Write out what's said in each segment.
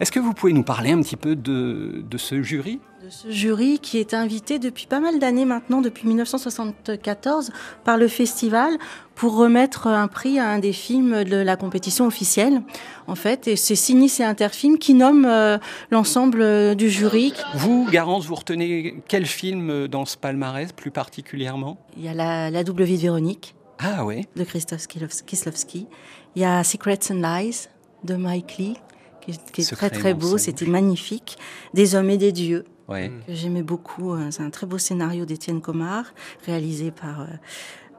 Est-ce que vous pouvez nous parler un petit peu de, ce jury de ce jury qui est invité depuis pas mal d'années maintenant, depuis 1974, par le festival pour remettre un prix à un des films de la compétition officielle, en fait. Et c'est Sinis et Interfilm qui nomment euh, l'ensemble euh, du jury. Vous, Garance, vous retenez quel film euh, dans ce palmarès plus particulièrement Il y a la, double vie de Véronique. Ah ouais. De Christophe Kislovski. Il y a Secrets and Lies de Mike Lee qui, est très très beau, c'était magnifique. Des hommes et des dieux. que j'aimais beaucoup. Hein. C'est un très beau scénario d'Étienne Comard, réalisé par euh,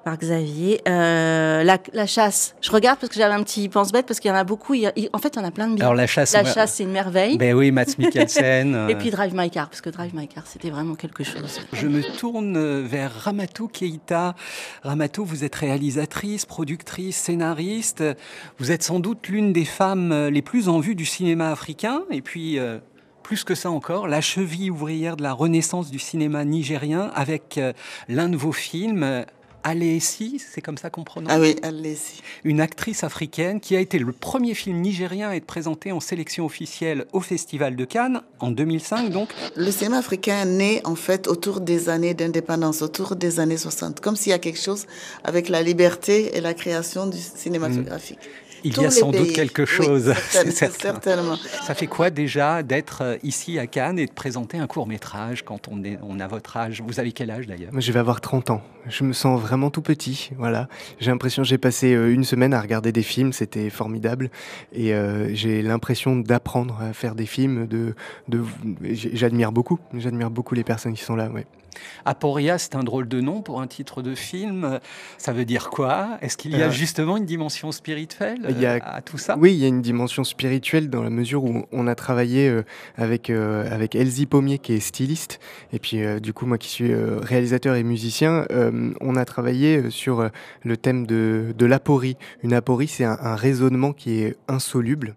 par Xavier. Euh, la, chasse. Je regarde parce que j'avais un petit pense-bête parce qu'il y en a beaucoup. en fait, il y en a plein de bien. la chasse, la chasse, c'est une merveille. Ben oui, Mats Et euh. puis Drive My Car parce que Drive My Car, c'était vraiment quelque chose. Je me tourne vers Ramatou Keita. Ramatou, vous êtes réalisatrice, productrice, scénariste. Vous êtes sans doute l'une des femmes les plus en vue du cinéma africain. Et puis euh, plus que ça encore, la cheville ouvrière de la renaissance du cinéma nigérien avec l'un de vos films, Alessi, c'est comme ça qu'on prononce Ah oui, Alessi. Une actrice africaine qui a été le premier film nigérien à être présenté en sélection officielle au Festival de Cannes en 2005 donc. Le cinéma africain naît en fait autour des années d'indépendance, autour des années 60, comme s'il y a quelque chose avec la liberté et la création du cinématographique. Mm il y a sans doute quelque chose. c'est certain, Certainement. Ça fait quoi déjà d'être euh, ici à Cannes et de présenter un court métrage quand on, a votre âge Vous avez quel âge d'ailleurs Je vais avoir 30 ans. Je me sens vraiment tout petit. Voilà. J'ai l'impression, que j'ai passé euh, une semaine à regarder des films, c'était formidable. Et euh, j'ai l'impression d'apprendre à faire des films. de j'admire beaucoup. J'admire beaucoup les personnes qui sont là. Ouais. Aporia, c'est un drôle de nom pour un titre de film. Ça veut dire quoi Est-ce qu'il y a euh. justement une dimension spirituelle euh, à tout ça Oui, il y a une dimension spirituelle dans la mesure où on a travaillé euh, avec, avec Elsie Pommier qui est styliste, et puis du coup moi qui suis réalisateur et musicien, on a travaillé sur le thème de, de l'aporie. Une aporie, c'est un, un raisonnement qui est insoluble.